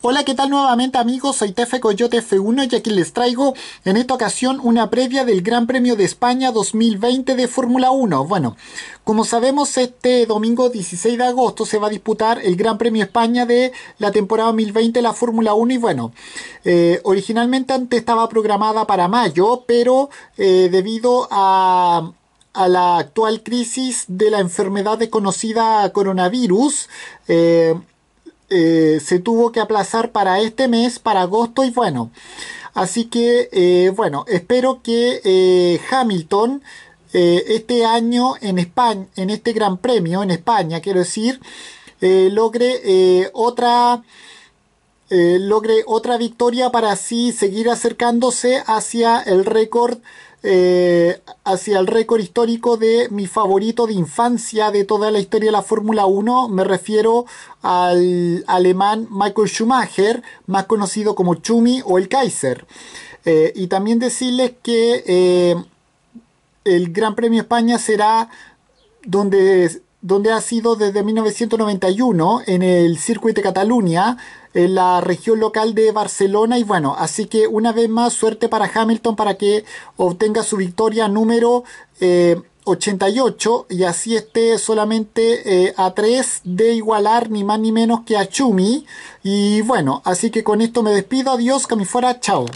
Hola, ¿qué tal nuevamente amigos? Soy Tefe Coyote F1 y aquí les traigo en esta ocasión una previa del Gran Premio de España 2020 de Fórmula 1. Bueno, como sabemos este domingo 16 de agosto se va a disputar el Gran Premio España de la temporada 2020 de la Fórmula 1 y bueno, eh, originalmente antes estaba programada para mayo, pero eh, debido a la actual crisis de la enfermedad desconocida coronavirus, eh, eh, se tuvo que aplazar para este mes, para agosto y bueno. Así que eh, bueno, espero que eh, Hamilton este año en España, en este gran premio en España, quiero decir, logre otra... Eh, logre otra victoria para así seguir acercándose hacia el récord eh, hacia el récord histórico de mi favorito de infancia de toda la historia de la Fórmula 1. Me refiero al alemán Michael Schumacher, más conocido como Chumi o el Kaiser. Eh, y también decirles que el Gran Premio España será donde donde ha sido desde 1991 en el Circuito de Cataluña, en la región local de Barcelona. Y bueno, así que una vez más, suerte para Hamilton para que obtenga su victoria número 88 eh, y así esté solamente eh, a 3 de igualar ni más ni menos que a Chumi. Y bueno, así que con esto me despido. Adiós, que me fuera. Chao.